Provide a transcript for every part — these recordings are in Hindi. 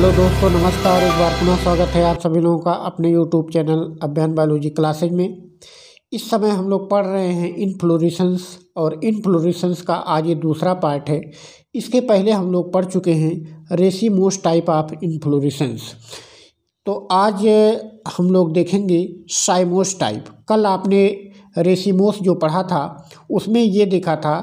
हेलो दोस्तों नमस्कार एक बार पुनः स्वागत है आप सभी लोगों का अपने YouTube channel Abhyaan biology classes में इस समय हम लोग पढ़ रहे हैं इनफ्लोरिसंस और इनफ्लोरिसंस का आज ये दूसरा पार्ट है इसके पहले हम लोग पढ़ चुके हैं रेसीमोस टाइप ऑफ इनफ्लोरिसंस तो आज हम लोग देखेंगे साइमोस टाइप कल आपने रेसीमोस जो पढ़ा था उसमें ये देखा था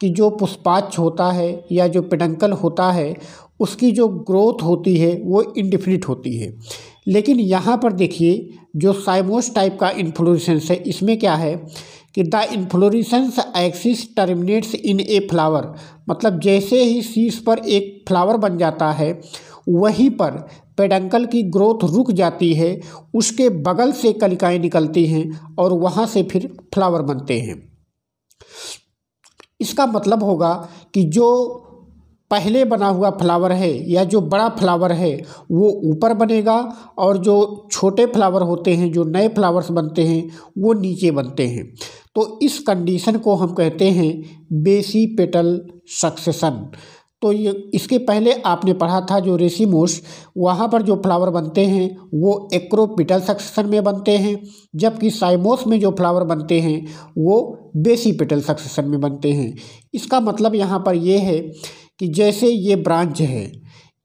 कि जो पुष्पाच होता है या जो पिडंकल होता है उसकी जो ग्रोथ होती है वो इनडिफिनिट होती है लेकिन यहाँ पर देखिए जो साइमोस टाइप का इन्फ्लोरिसेंस है इसमें क्या है कि the inflorescence axis terminates in a flower मतलब जैसे ही सीड्स पर एक फ्लावर बन जाता है वहीं पर पेडंकल की ग्रोथ रुक जाती है उसके बगल से कलिकाएँ निकलती हैं और वहाँ से फिर फ्लावर बनते हैं इसका मतलब होगा कि जो पहले बना हुआ फ्लावर है या जो बड़ा फ्लावर है वो ऊपर बनेगा और जो छोटे फ्लावर होते हैं जो नए फ्लावर्स बनते हैं वो नीचे बनते हैं तो इस कंडीशन को हम कहते हैं बेसी पेटल सक्सेसन तो ये इसके पहले आपने पढ़ा था जो रेसीमोस वहाँ पर जो फ्लावर बनते हैं वो एक्रोपिटल सक्सेसन में बनते हैं जबकि साइमोस में जो फ्लावर बनते हैं वो बेसी पेटल सक्सेसन में बनते हैं इसका मतलब यहाँ पर ये है कि जैसे ये ब्रांच है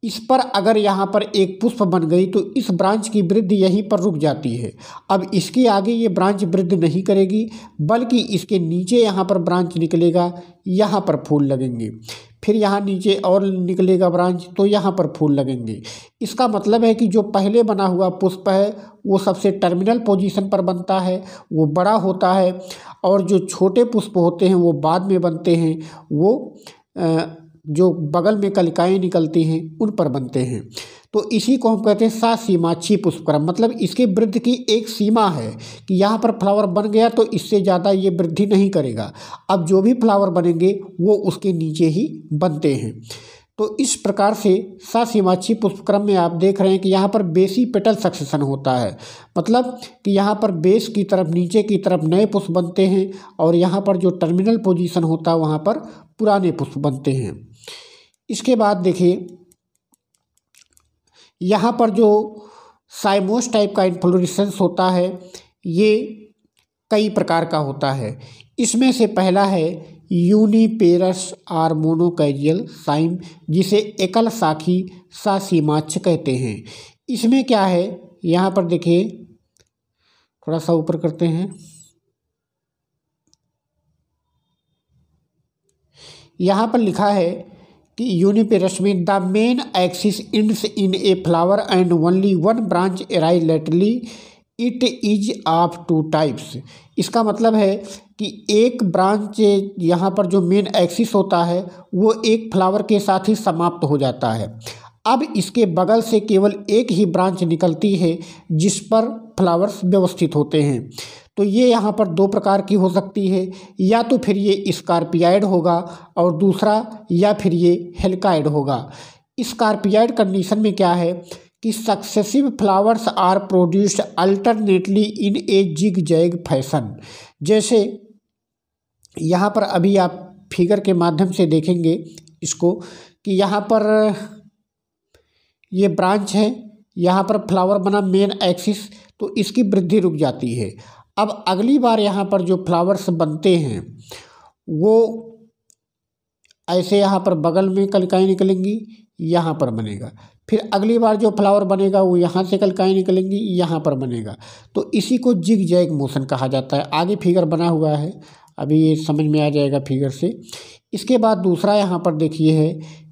इस पर अगर यहाँ पर एक पुष्प बन गई तो इस ब्रांच की वृद्धि यहीं पर रुक जाती है अब इसके आगे ये ब्रांच वृद्धि नहीं करेगी बल्कि इसके नीचे यहाँ पर ब्रांच निकलेगा यहाँ पर फूल लगेंगे फिर यहाँ नीचे और निकलेगा ब्रांच तो यहाँ पर फूल लगेंगे इसका मतलब है कि जो पहले बना हुआ पुष्प है वो सबसे टर्मिनल पोजीशन पर बनता है वो बड़ा होता है और जो छोटे पुष्प होते हैं वो बाद में बनते हैं वो जो बगल में कलिकाएँ निकलती हैं उन पर बनते हैं तो इसी को हम कहते हैं सा छी पुष्पक्रम मतलब इसके वृद्धि की एक सीमा है कि यहाँ पर फ्लावर बन गया तो इससे ज़्यादा ये वृद्धि नहीं करेगा अब जो भी फ्लावर बनेंगे वो उसके नीचे ही बनते हैं तो इस प्रकार से सासीमाची पुष्पक्रम में आप देख रहे हैं कि यहाँ पर बेसी पेटल सक्सेशन होता है मतलब कि यहाँ पर बेस की तरफ नीचे की तरफ नए पुष्प बनते हैं और यहाँ पर जो टर्मिनल पोजीशन होता है वहाँ पर पुराने पुष्प बनते हैं इसके बाद देखिए यहाँ पर जो साइमोस टाइप का इन्फ्लोरिसेंस होता है ये कई प्रकार का होता है इसमें से पहला है यूनिपेरस आर मोनोकाइलियल साइम जिसे एकल साखी सासीमाच कहते हैं इसमें क्या है यहाँ पर देखिए थोड़ा सा ऊपर करते हैं यहाँ पर लिखा है कि यूनिपेरस में the main axis ends in a flower and only one branch arise laterally it is of two types इसका मतलब है कि एक ब्रांच यहाँ पर जो मेन एक्सिस होता है वो एक फ्लावर के साथ ही समाप्त हो जाता है अब इसके बगल से केवल एक ही ब्रांच निकलती है जिस पर फ्लावर्स व्यवस्थित होते हैं तो ये यहाँ पर दो प्रकार की हो सकती है या तो फिर ये स्कॉर्पियाइड होगा और दूसरा या फिर ये हेल्काइड होगा स्कॉर्पियाइड कंडीशन में क्या है कि successive flowers are produced alternately in a zig zag fashion जैसे यहाँ पर अभी आप फिगर के माध्यम से देखेंगे इसको कि यहाँ पर ये ब्रांच है यहाँ पर फ्लावर बना मेन एक्सिस तो इसकी वृद्धि रुक जाती है अब अगली बार यहाँ पर जो फ्लावर्स बनते हैं वो ऐसे यहाँ पर बगल में कलिकाएँ निकलेंगी यहाँ पर बनेगा फिर अगली बार जो फ्लावर बनेगा वो यहाँ से कलकाएँ निकलेंगी यहाँ पर बनेगा तो इसी को जिग जैग मोशन कहा जाता है आगे फिगर बना हुआ है अभी ये समझ में आ जाएगा फिगर से इसके बाद दूसरा यहाँ पर देखिए है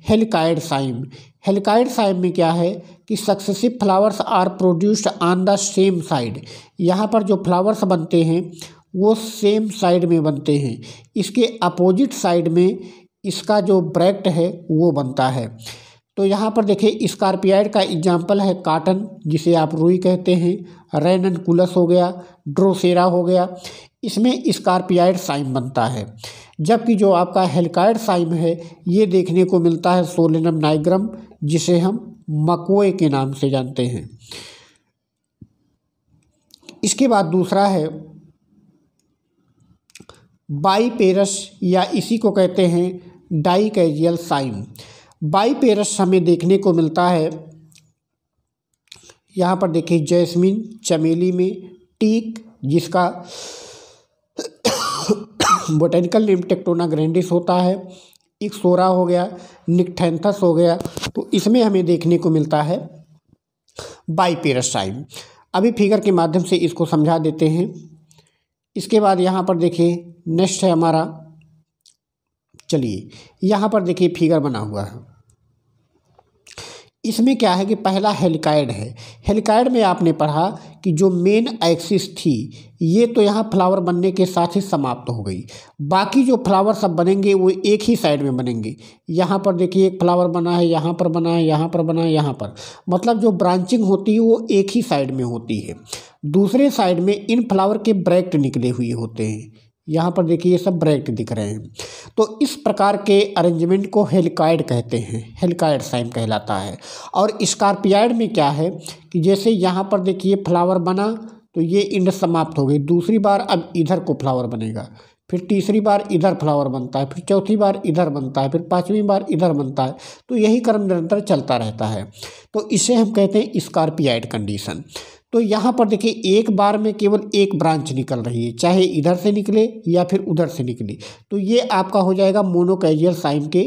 हेलिकाइड साइम हेलिकाइड साइम में क्या है कि successive flowers are produced on the same side यहाँ पर जो फ्लावर्स बनते हैं वो सेम साइड में बनते हैं इसके अपोजिट साइड में इसका जो ब्रैक्ट है वो बनता है तो यहाँ पर देखिए स्कॉर्पियाइड का एग्जाम्पल है काटन जिसे आप रुई कहते हैं कुलस हो गया ड्रोसेरा हो गया इसमें स्कॉर्पियाइड साइम बनता है जबकि जो आपका हेलकाइड साइम है ये देखने को मिलता है सोलिनम नाइग्रम जिसे हम मकोए के नाम से जानते हैं इसके बाद दूसरा है बाईपेरस या इसी को कहते हैं डाइकैजियल साइम बाईपेरस हमें देखने को मिलता है यहाँ पर देखिए जैस्मिन चमेली में टीक जिसका बोटेनिकल नेम टेक्टोना ग्रैंडिस होता है एक सोरा हो गया निकटेंथस हो गया तो इसमें हमें देखने को मिलता है टाइम अभी फिगर के माध्यम से इसको समझा देते हैं इसके बाद यहाँ पर देखिए नेक्स्ट है हमारा चलिए यहाँ पर देखिए फिगर बना हुआ है इसमें क्या है कि पहला हेलिकाइड है हेलिकाइड में आपने पढ़ा कि जो मेन एक्सिस थी ये तो यहाँ फ्लावर बनने के साथ ही समाप्त हो गई बाकी जो फ्लावर सब बनेंगे वो एक ही साइड में बनेंगे यहाँ पर देखिए एक फ्लावर बना है यहाँ पर बना है यहाँ पर बना है यहाँ पर मतलब जो ब्रांचिंग होती है वो एक ही साइड में होती है दूसरे साइड में इन फ्लावर के ब्रैक्ट निकले हुए होते हैं यहाँ पर देखिए ये सब ब्रैकेट दिख रहे हैं तो इस प्रकार के अरेंजमेंट को हेलिकाइड कहते हैं हेलिकाइड साइन कहलाता है और स्कॉर्पियाइड में क्या है कि जैसे यहाँ पर देखिए फ्लावर बना तो ये इंड समाप्त हो गई दूसरी बार अब इधर को फ्लावर बनेगा फिर तीसरी बार इधर फ्लावर बनता है फिर चौथी बार इधर बनता है फिर पांचवी बार इधर बनता है तो यही क्रम निरंतर चलता रहता है तो इसे हम कहते हैं स्कॉर्पियाइड कंडीशन तो यहाँ पर देखिए एक बार में केवल एक ब्रांच निकल रही है चाहे इधर से निकले या फिर उधर से निकले तो ये आपका हो जाएगा मोनोकैजियल साइन के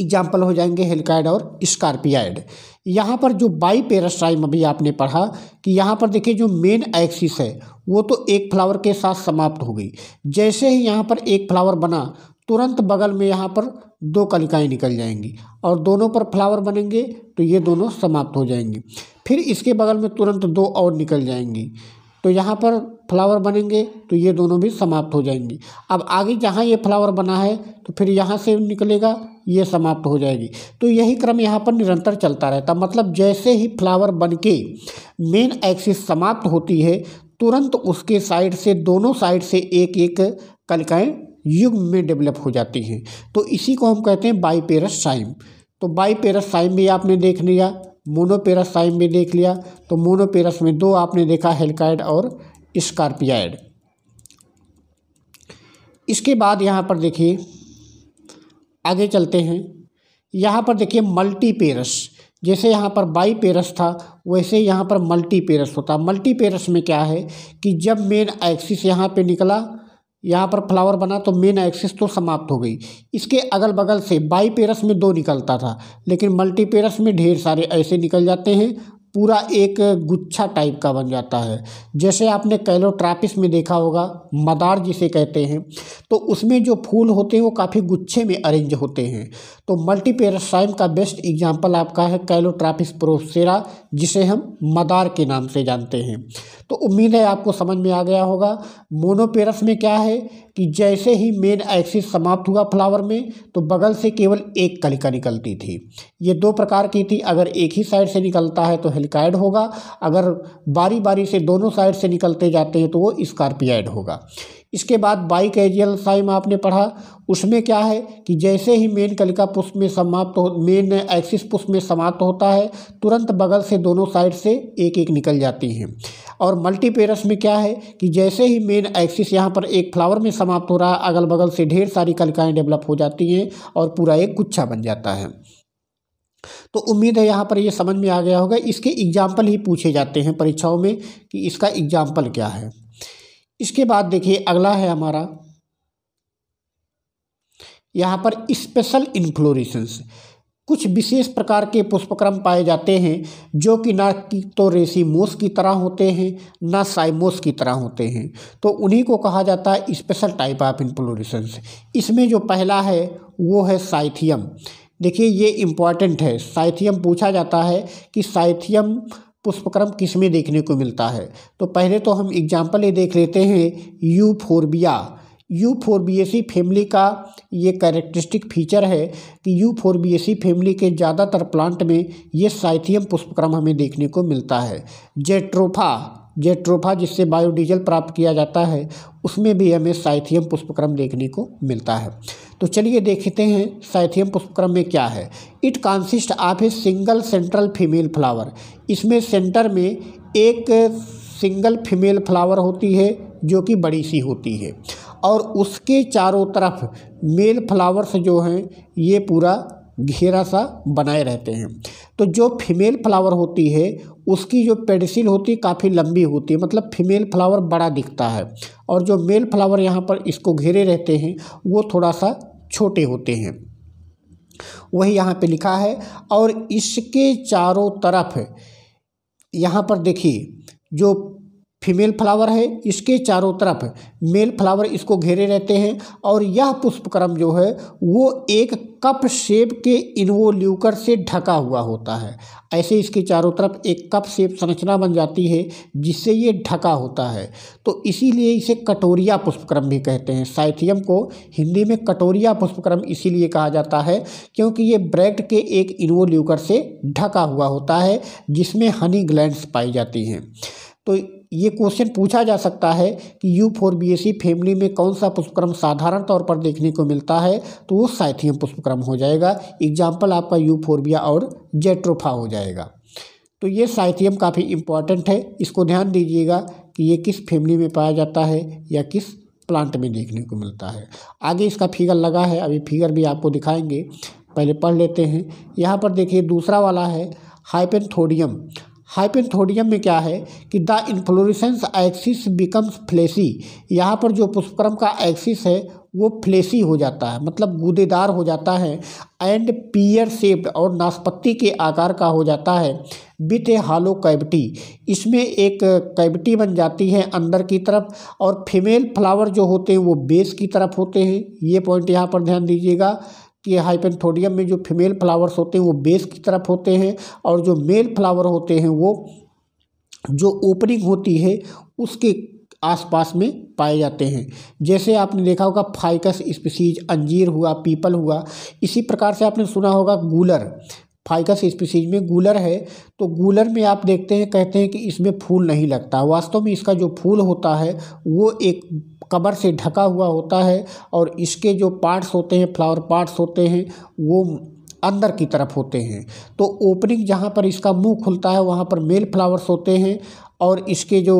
एग्जाम्पल हो जाएंगे हेलकाइड और स्कॉर्पियाइड यहाँ पर जो बाई पेरास्ट्राइम अभी आपने पढ़ा कि यहाँ पर देखिए जो मेन एक्सिस है वो तो एक फ्लावर के साथ समाप्त हो गई जैसे ही यहाँ पर एक फ्लावर बना तुरंत बगल में यहाँ पर दो कलिकाएँ निकल जाएंगी और दोनों पर फ्लावर बनेंगे तो ये दोनों समाप्त हो जाएंगी फिर इसके बगल में तुरंत दो और निकल जाएंगी तो यहाँ पर फ्लावर बनेंगे तो ये दोनों भी समाप्त हो जाएंगी अब आगे जहाँ ये फ्लावर बना है तो फिर यहाँ से निकलेगा ये समाप्त हो जाएगी तो यही क्रम यहाँ पर निरंतर चलता रहता मतलब जैसे ही फ्लावर बन के मेन एक्सिस समाप्त होती है तुरंत उसके साइड से दोनों साइड से एक एक कलिकाएँ युग में डेवलप हो जाती हैं तो इसी को हम कहते हैं बाईपेरस साइम तो बाईपेरस साइम भी आपने देख लिया मोनोपेरस साइम भी देख लिया तो मोनोपेरस में दो आपने देखा हेलकाइड और स्कॉर्पियाइड इसके बाद यहाँ पर देखिए आगे चलते हैं यहाँ पर देखिए मल्टीपेरस जैसे यहाँ पर बाई पेरस था वैसे यहाँ पर मल्टीपेरस होता मल्टीपेरस में क्या है कि जब मेन एक्सिस यहाँ पे निकला यहाँ पर फ्लावर बना तो मेन एक्सिस तो समाप्त हो गई इसके अगल बगल से बाई पेरस में दो निकलता था लेकिन मल्टी पेरस में ढेर सारे ऐसे निकल जाते हैं पूरा एक गुच्छा टाइप का बन जाता है जैसे आपने कैलोट्रापिस में देखा होगा मदार जिसे कहते हैं तो उसमें जो फूल होते हैं वो काफ़ी गुच्छे में अरेंज होते हैं तो मल्टीपेरसाइम का बेस्ट एग्जाम्पल आपका है कैलोट्रापिस प्रोसेरा जिसे हम मदार के नाम से जानते हैं तो उम्मीद है आपको समझ में आ गया होगा मोनोपेरस में क्या है कि जैसे ही मेन एक्सिस समाप्त हुआ फ्लावर में तो बगल से केवल एक कलिका निकलती थी ये दो प्रकार की थी अगर एक ही साइड से निकलता है तो हेलिकाइड होगा अगर बारी बारी से दोनों साइड से निकलते जाते हैं तो वो स्कॉर्पियाइड होगा इसके बाद बाइक एजियल साइम आपने पढ़ा उसमें क्या है कि जैसे ही मेन कलिका पुष्प में समाप्त हो मेन एक्सिस पुष्प में समाप्त होता है तुरंत बगल से दोनों साइड से एक एक निकल जाती हैं और मल्टीपेरस में क्या है कि जैसे ही मेन एक्सिस यहाँ पर एक फ्लावर में समाप्त हो रहा है अगल बगल से ढेर सारी कलिकाएँ डेवलप हो जाती हैं और पूरा एक गुच्छा बन जाता है तो उम्मीद है यहाँ पर ये समझ में आ गया होगा इसके एग्जाम्पल ही पूछे जाते हैं परीक्षाओं में कि इसका एग्जाम्पल क्या है इसके बाद देखिए अगला है हमारा यहाँ पर स्पेशल इन्फ्लोरेशंस कुछ विशेष प्रकार के पुष्पक्रम पाए जाते हैं जो कि ना कि तो रेसीमोस की तरह होते हैं ना साइमोस की तरह होते हैं तो उन्हीं को कहा जाता है स्पेशल टाइप ऑफ इन्फ्लोरेशंस इसमें जो पहला है वो है साइथियम देखिए ये इम्पॉर्टेंट है साइथियम पूछा जाता है कि साइथियम पुष्पक्रम किसमें देखने को मिलता है तो पहले तो हम एग्जाम्पल ये देख लेते हैं Euphorbia Euphorbiaceae family का ये कैरेक्टरिस्टिक फीचर है कि यू फोरबीएसी फैमिली के ज़्यादातर प्लांट में ये साइथियम पुष्पक्रम हमें देखने को मिलता है जेट्रोफा जेट्रोफा जिससे बायोडीजल प्राप्त किया जाता है उसमें भी हमें साइथियम पुष्पक्रम देखने को मिलता है तो चलिए देखते हैं साइथियम पुष्पक्रम में क्या है it consist of a single central female flower इसमें सेंटर में एक सिंगल फीमेल फ्लावर होती है जो कि बड़ी सी होती है और उसके चारों तरफ मेल फ्लावर्स जो हैं ये पूरा घेरा सा बनाए रहते हैं तो जो फीमेल फ्लावर होती है उसकी जो पेडिसिल होती है काफ़ी लंबी होती है मतलब फीमेल फ्लावर बड़ा दिखता है और जो मेल फ्लावर यहाँ पर इसको घेरे रहते हैं वो थोड़ा सा छोटे होते हैं वही यहाँ पे लिखा है और इसके चारों तरफ यहाँ पर देखिए जो फीमेल फ्लावर है इसके चारों तरफ मेल फ्लावर इसको घेरे रहते हैं और यह पुष्पक्रम जो है वो एक कप शेप के इन्वोल्यूकर से ढका हुआ होता है ऐसे इसके चारों तरफ एक कप शेप संरचना बन जाती है जिससे ये ढका होता है तो इसीलिए इसे कटोरिया पुष्पक्रम भी कहते हैं साइथियम को हिंदी में कटोरिया पुष्पक्रम इसीलिए कहा जाता है क्योंकि ये ब्रैक्ट के एक इन्वोल्यूकर से ढका हुआ होता है जिसमें हनी ग्लैंड्स पाई जाती हैं तो ये क्वेश्चन पूछा जा सकता है कि यू फोर बी फैमिली में कौन सा पुष्पक्रम साधारण तौर पर देखने को मिलता है तो वो साइथियम पुष्पक्रम हो जाएगा एग्जाम्पल आपका यू फोरबिया और जेट्रोफा हो जाएगा तो ये साइथियम काफ़ी इम्पॉर्टेंट है इसको ध्यान दीजिएगा कि ये किस फैमिली में पाया जाता है या किस प्लांट में देखने को मिलता है आगे इसका फिगर लगा है अभी फिगर भी आपको दिखाएंगे पहले पढ़ लेते हैं यहाँ पर देखिए दूसरा वाला है हाइपेनथोडियम हाइपेथोडियम में क्या है कि the inflorescence axis becomes fleshy यहाँ पर जो पुष्परम का एक्सिस है वो फ्लेसी हो जाता है मतलब गुदेदार हो जाता है एंड पीयर सेप्ड और नाशपत्ती के आकार का हो जाता है विथ ए हालो कैविटी इसमें एक कैविटी बन जाती है अंदर की तरफ और फीमेल फ्लावर जो होते हैं वो बेस की तरफ होते हैं ये पॉइंट यहाँ पर ध्यान दीजिएगा कि हाइपेंथोडियम में जो फीमेल फ्लावर्स होते हैं वो बेस की तरफ होते हैं और जो मेल फ्लावर होते हैं वो जो ओपनिंग होती है उसके आसपास में पाए जाते हैं जैसे आपने देखा होगा फाइकस स्पीसीज अंजीर हुआ पीपल हुआ इसी प्रकार से आपने सुना होगा गूलर फाइकस स्पीसीज में गूलर है तो गूलर में आप देखते हैं कहते हैं कि इसमें फूल नहीं लगता वास्तव में इसका जो फूल होता है वो एक कबर से ढका हुआ होता है और इसके जो पार्ट्स होते हैं फ्लावर पार्ट्स होते हैं वो अंदर की तरफ होते हैं तो ओपनिंग जहाँ पर इसका मुंह खुलता है वहाँ पर मेल फ्लावर्स होते हैं और इसके जो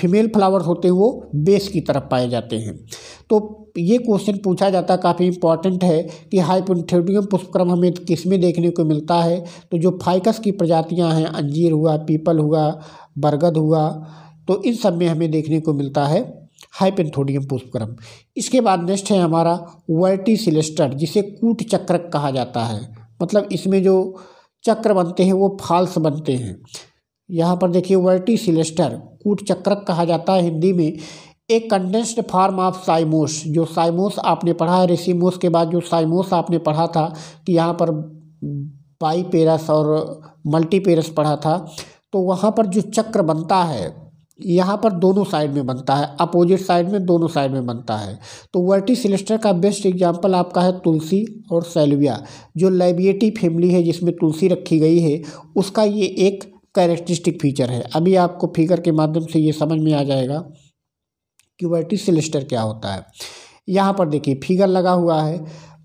फीमेल फ्लावर्स होते हैं वो बेस की तरफ पाए जाते हैं तो ये क्वेश्चन पूछा जाता काफ़ी इंपॉर्टेंट है कि हाइपोथेडियम पुष्पक्रम हमें किस में देखने को मिलता है तो जो फाइकस की प्रजातियां हैं अंजीर हुआ पीपल हुआ बरगद हुआ तो इन सब में हमें देखने को मिलता है हाइपेंथोडियम पुष्पक्रम इसके बाद नेक्स्ट है हमारा वर्टी सिलेस्टर जिसे कूट चक्रक कहा जाता है मतलब इसमें जो चक्र बनते हैं वो फाल्स बनते हैं यहाँ पर देखिए वर्टी सिलेस्टर कूट चक्रक कहा जाता है हिंदी में एक कंडेंस्ड फार्म ऑफ साइमोस जो साइमोस आपने पढ़ा है रेसीमोस के बाद जो साइमोस आपने पढ़ा था कि यहाँ पर बाईपेरस और मल्टीपेरस पढ़ा था तो वहाँ पर जो चक्र बनता है यहाँ पर दोनों साइड में बनता है अपोजिट साइड में दोनों साइड में बनता है तो वर्टी सिलेस्टर का बेस्ट एग्जाम्पल आपका है तुलसी और सेल्विया जो लेबिएटी फैमिली है जिसमें तुलसी रखी गई है उसका ये एक कैरेक्टरिस्टिक फीचर है अभी आपको फिगर के माध्यम से ये समझ में आ जाएगा कि वर्टी सिलेस्टर क्या होता है यहाँ पर देखिए फिगर लगा हुआ है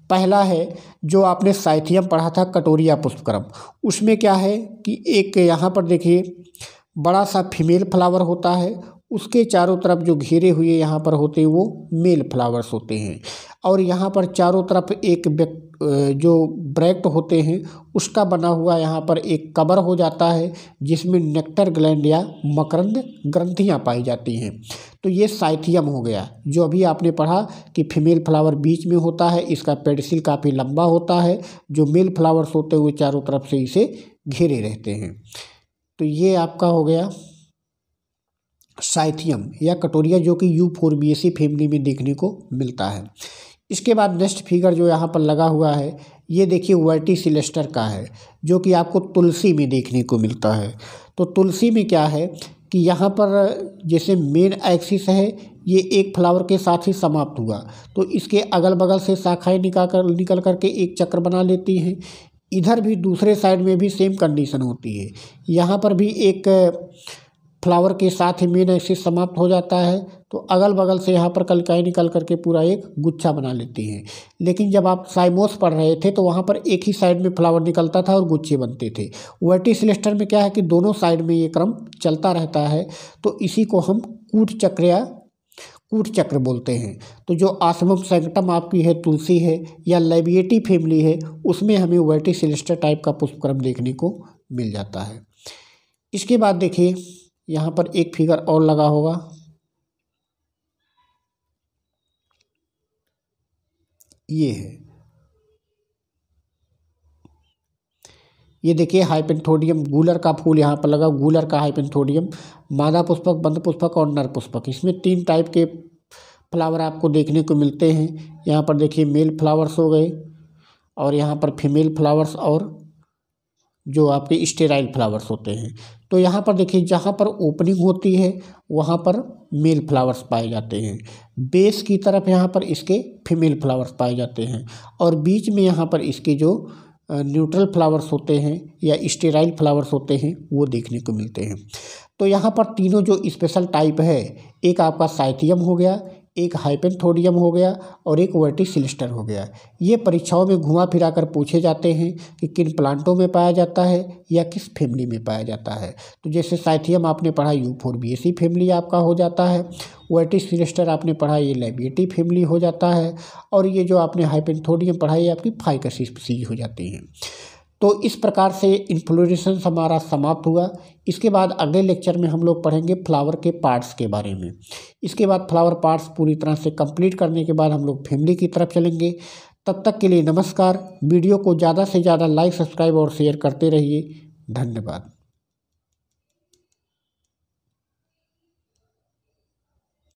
पहला है जो आपने साइथियम पढ़ा था कटोरिया पुष्पक्रम उसमें क्या है कि एक यहाँ पर देखिए बड़ा सा फीमेल फ्लावर होता है उसके चारों तरफ जो घेरे हुए यहाँ पर होते हैं वो मेल फ्लावर्स होते हैं और यहाँ पर चारों तरफ एक जो ब्रैक्ट होते हैं उसका बना हुआ यहाँ पर एक कवर हो जाता है जिसमें नेक्टर ग्लैंड या मकरंद ग्रंथियाँ पाई जाती हैं तो ये साइथियम हो गया जो अभी आपने पढ़ा कि फीमेल फ्लावर बीच में होता है इसका पेडसिल काफ़ी लंबा होता है जो मेल फ्लावर्स होते हुए चारों तरफ से इसे घेरे रहते हैं तो ये आपका हो गया साइथियम या कटोरिया जो कि यू फोर बी फैमिली में देखने को मिलता है इसके बाद नेक्स्ट फिगर जो यहाँ पर लगा हुआ है ये देखिए वर्टी सिलेस्टर का है जो कि आपको तुलसी में देखने को मिलता है तो तुलसी में क्या है कि यहाँ पर जैसे मेन एक्सिस है ये एक फ्लावर के साथ ही समाप्त हुआ तो इसके अगल बगल से शाखाएं निकाल कर निकल करके एक चक्र बना लेती हैं इधर भी दूसरे साइड में भी सेम कंडीशन होती है यहाँ पर भी एक फ्लावर के साथ ही मेन एक्सिस समाप्त हो जाता है तो अगल बगल से यहाँ पर कलकाई निकल करके पूरा एक गुच्छा बना लेती हैं लेकिन जब आप साइमोस पढ़ रहे थे तो वहाँ पर एक ही साइड में फ्लावर निकलता था और गुच्छे बनते थे वर्टी सिलेस्टर में क्या है कि दोनों साइड में ये क्रम चलता रहता है तो इसी को हम कूट चक्र या कूट चक्र बोलते हैं तो जो आसमम सैंकटम आपकी है तुलसी है या लेबिएटी फैमिली है उसमें हमें वर्टी सिलिस्टर टाइप का पुष्पक्रम देखने को मिल जाता है इसके बाद देखिए यहाँ पर एक फिगर और लगा होगा ये है ये देखिए हाइपेंथोडियम गूलर का फूल यहाँ पर लगा गूलर का हाइपेंथोडियम मादा पुष्पक बंद पुष्पक और नर पुष्पक इसमें तीन टाइप के फ्लावर आपको देखने को मिलते हैं यहाँ पर देखिए मेल फ्लावर्स हो गए और यहाँ पर फीमेल फ्लावर्स और जो आपके स्टेराइल फ्लावर्स होते हैं तो यहाँ पर देखिए जहाँ पर ओपनिंग होती है वहाँ पर मेल फ्लावर्स पाए जाते हैं बेस की तरफ यहाँ पर इसके फीमेल फ्लावर्स पाए जाते हैं और बीच में यहाँ पर इसके जो न्यूट्रल फ्लावर्स होते हैं या स्टेराइल फ्लावर्स होते हैं वो देखने को मिलते हैं तो यहाँ पर तीनों जो स्पेशल टाइप है एक आपका साइथियम हो गया एक हाइपेंथोडियम हो गया और एक सिलिस्टर हो गया ये परीक्षाओं में घुमा फिरा कर पूछे जाते हैं कि किन प्लांटों में पाया जाता है या किस फैमिली में पाया जाता है तो जैसे साइथियम आपने पढ़ा Euphorbiaceae family आपका हो जाता है सिलिस्टर आपने पढ़ा ये लेबिएटी फैमिली हो जाता है और ये जो आपने हाइपेंथोडियम पढ़ा ये आपकी फाइकस हो जाती हैं तो इस प्रकार से इन्फ्लोरेशन हमारा समाप्त हुआ इसके बाद अगले लेक्चर में हम लोग पढ़ेंगे फ्लावर के पार्ट्स के बारे में इसके बाद फ्लावर पार्ट्स पूरी तरह से कंप्लीट करने के बाद हम लोग फैमिली की तरफ चलेंगे तब तक के लिए नमस्कार वीडियो को ज़्यादा से ज़्यादा लाइक सब्सक्राइब और शेयर करते रहिए धन्यवाद